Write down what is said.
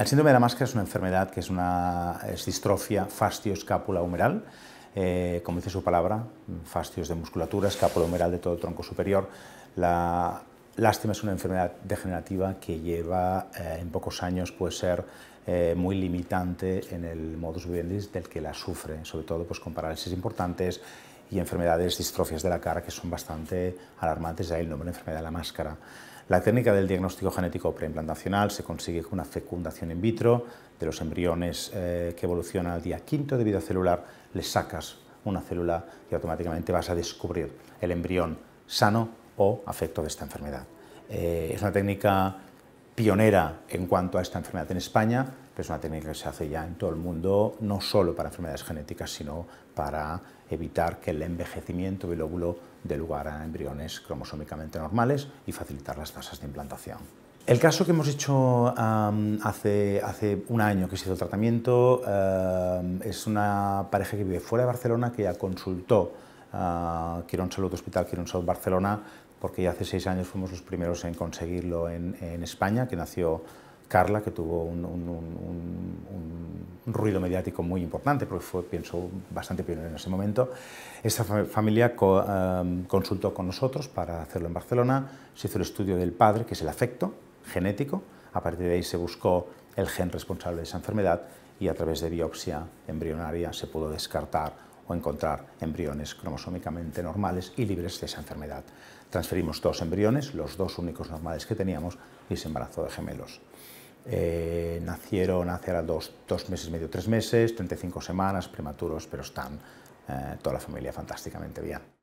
El síndrome de la máscara es una enfermedad que es una distrofia escápula humeral, eh, como dice su palabra, fascios de musculatura, escápula humeral de todo el tronco superior. La lástima es una enfermedad degenerativa que lleva eh, en pocos años puede ser eh, muy limitante en el modus vivendi del que la sufre, sobre todo pues, con parálisis importantes y enfermedades, distrofias de la cara que son bastante alarmantes, ya el nombre de enfermedad de la máscara. La técnica del diagnóstico genético preimplantacional se consigue con una fecundación in vitro de los embriones eh, que evolucionan al día quinto de vida celular, le sacas una célula y automáticamente vas a descubrir el embrión sano o afecto de esta enfermedad. Eh, es una técnica pionera en cuanto a esta enfermedad en España, es una técnica que se hace ya en todo el mundo, no solo para enfermedades genéticas, sino para evitar que el envejecimiento del óvulo dé lugar a embriones cromosómicamente normales y facilitar las tasas de implantación. El caso que hemos hecho hace, hace, un año que se hizo el tratamiento es una pareja que vive fuera de Barcelona que ya consultó ah, Quirón Salud Hospital Quirón Salud Barcelona porque ya hace seis años fuimos los primeros en conseguirlo en, en España, que nació Carla, que tuvo un, ruido mediático muy importante, porque fue, pienso, bastante pionero en ese momento. Esta familia em, consultó con nosotros para hacerlo en Barcelona, se hizo el estudio del padre, que es el afecto genético, a partir de ahí se buscó el gen responsable de esa enfermedad y a través de biopsia embrionaria se pudo descartar o encontrar embriones cromosómicamente normales y libres de esa enfermedad. Transferimos dos embriones, los dos únicos normales que teníamos, y se embarazó de gemelos. Eh, nacieron hace ahora dos, dos meses y medio, tres meses, 35 semanas, prematuros, pero están eh, toda la familia fantásticamente bien.